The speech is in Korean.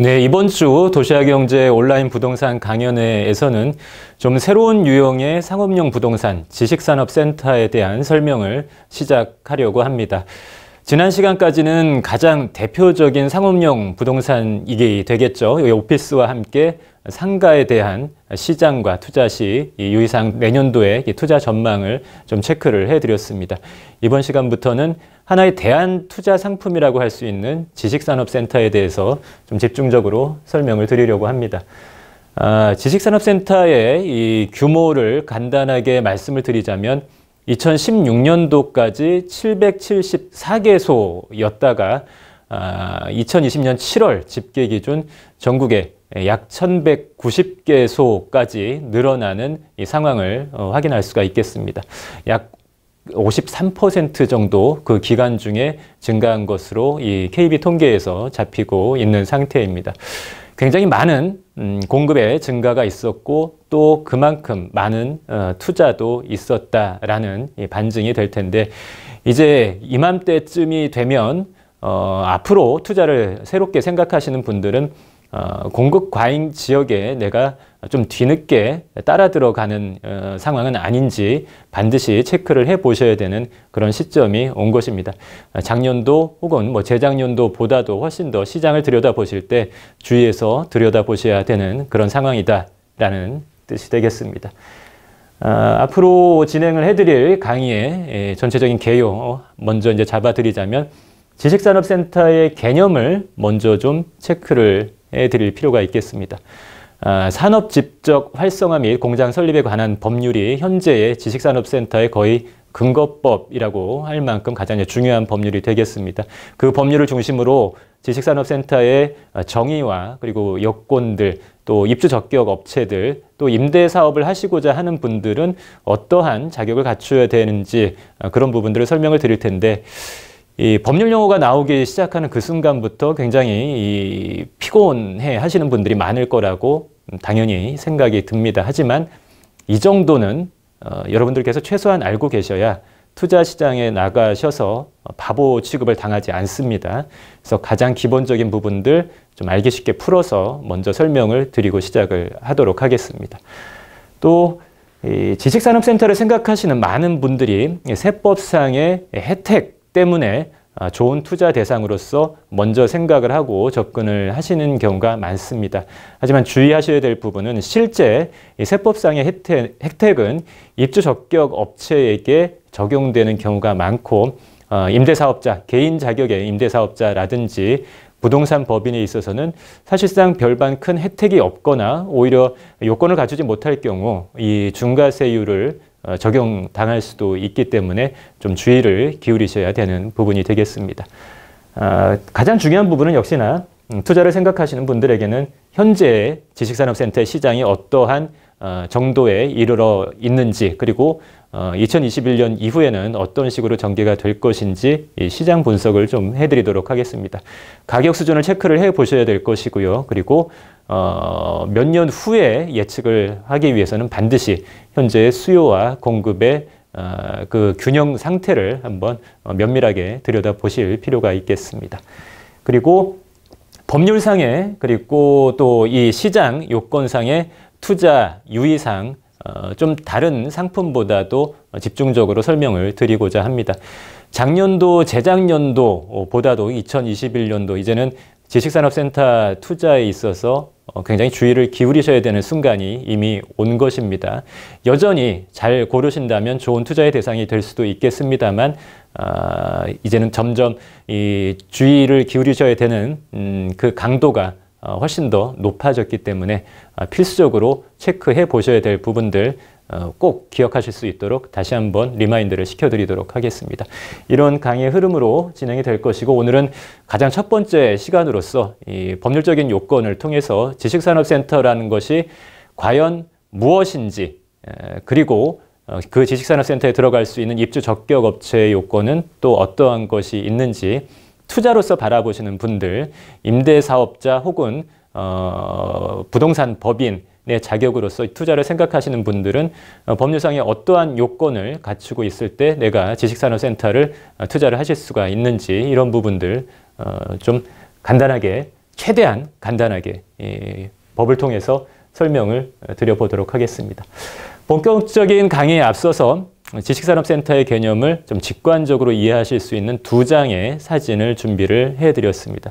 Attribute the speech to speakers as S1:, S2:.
S1: 네, 이번 주 도시아경제 온라인 부동산 강연회에서는 좀 새로운 유형의 상업용 부동산 지식산업센터에 대한 설명을 시작하려고 합니다. 지난 시간까지는 가장 대표적인 상업용 부동산이 되겠죠. 오피스와 함께 상가에 대한 시장과 투자 시 유의사항 내년도에 투자 전망을 좀 체크를 해드렸습니다. 이번 시간부터는 하나의 대한 투자 상품이라고 할 수 있는 지식산업센터에 대해서 좀 집중적으로 설명을 드리려고 합니다. 아, 지식산업센터의 이 규모를 간단하게 말씀을 드리자면 2016년도까지 774개소였다가 아, 2020년 7월 집계 기준 전국에 예, 약 1190개소까지 늘어나는 이 상황을 어, 확인할 수가 있겠습니다. 약 53% 정도 그 기간 중에 증가한 것으로 이 KB 통계에서 잡히고 있는 상태입니다. 굉장히 많은 음, 공급의 증가가 있었고 또 그만큼 많은 어, 투자도 있었다라는 반증이 될 텐데 이제 이맘때쯤이 되면 어, 앞으로 투자를 새롭게 생각하시는 분들은 어, 공급 과잉 지역에 내가 좀 뒤늦게 따라 들어가는 어, 상황은 아닌지 반드시 체크를 해 보셔야 되는 그런 시점이 온 것입니다. 어, 작년도 혹은 뭐 재작년도보다도 훨씬 더 시장을 들여다 보실 때 주의해서 들여다 보셔야 되는 그런 상황이다라는 뜻이 되겠습니다. 어, 앞으로 진행을 해드릴 강의의 예, 전체적인 개요 먼저 이제 잡아드리자면 지식산업센터의 개념을 먼저 좀 체크를 드릴 필요가 있겠습니다. 아, 산업 집적 활성화 및 공장 설립에 관한 법률이 현재의 지식산업센터의 거의 근거법이라고 할 만큼 가장 중요한 법률이 되겠습니다. 그 법률을 중심으로 지식산업센터의 정의와 그리고 여건들 또 입주 적격 업체들 또 임대 사업을 하시고자 하는 분들은 어떠한 자격을 갖추야 되는지 아, 그런 부분들을 설명을 드릴 텐데 이 법률 용어가 나오기 시작하는 그 순간부터 굉장히 피곤해 하시는 분들이 많을 거라고 당연히 생각이 듭니다. 하지만 이 정도는 어, 여러분들께서 최소한 알고 계셔야 투자 시장에 나가셔서 바보 취급을 당하지 않습니다. 그래서 가장 기본적인 부분들 좀 알기 쉽게 풀어서 먼저 설명을 드리고 시작을 하도록 하겠습니다. 또 지식산업센터를 생각하시는 많은 분들이 세법상의 혜택 때문에 아, 좋은 투자 대상으로서 먼저 생각을 하고 접근을 하시는 경우가 많습니다. 하지만 주의하셔야 될 부분은 실제 세법상의 혜택, 혜택은 입주 적격 업체에게 적용되는 경우가 많고 어, 임대사업자, 개인 자격의 임대사업자라든지 부동산 법인에 있어서는 사실상 별반 큰 혜택이 없거나 오히려 요건을 갖추지 못할 경우 이 중과세율을 어, 적용당할 수도 있기 때문에 좀 주의를 기울이셔야 되는 부분이 되겠습니다. 아, 가장 중요한 부분은 역시나 음, 투자를 생각하시는 분들에게는 현재 지식산업센터의 시장이 어떠한 어, 정도에 이르러 있는지 그리고 2021년 어, 이후에는 어떤 식으로 전개가 될 것인지 시장 분석을 좀 해드리도록 하겠습니다. 가격 수준을 체크를 해보셔야 될 것이고요. 그리고 어, 몇 년 후에 예측을 하기 위해서는 반드시 현재의 수요와 공급의 어, 그 균형 상태를 한번 어, 면밀하게 들여다보실 필요가 있겠습니다. 그리고 법률상에 그리고 또 이 시장 요건상의 투자 유의상 어, 좀 다른 상품보다도 집중적으로 설명을 드리고자 합니다. 작년도, 재작년도보다도 2021년도 이제는 지식산업센터 투자에 있어서 어, 굉장히 주의를 기울이셔야 되는 순간이 이미 온 것입니다. 여전히 잘 고르신다면 좋은 투자의 대상이 될 수도 있겠습니다만 아, 이제는 점점 이 주의를 기울이셔야 되는 음, 그 강도가 어, 훨씬 더 높아졌기 때문에 어, 필수적으로 체크해 보셔야 될 부분들 어, 꼭 기억하실 수 있도록 다시 한번 리마인드를 시켜드리도록 하겠습니다. 이런 강의 흐름으로 진행이 될 것이고 오늘은 가장 첫 번째 시간으로서 이 법률적인 요건을 통해서 지식산업센터라는 것이 과연 무엇인지 그리고 그 지식산업센터에 들어갈 수 있는 입주 적격 업체의 요건은 또 어떠한 것이 있는지 투자로서 바라보시는 분들, 임대사업자 혹은 어, 부동산 법인, 내 자격으로서 투자를 생각하시는 분들은 어, 법률상의 어떠한 요건을 갖추고 있을 때 내가 지식산업센터를 어, 투자를 하실 수가 있는지 이런 부분들 어, 좀 간단하게 최대한 간단하게 법을 통해서 설명을 드려보도록 하겠습니다. 본격적인 강의에 앞서서 지식산업센터의 개념을 좀 직관적으로 이해하실 수 있는 두 장의 사진을 준비를 해드렸습니다.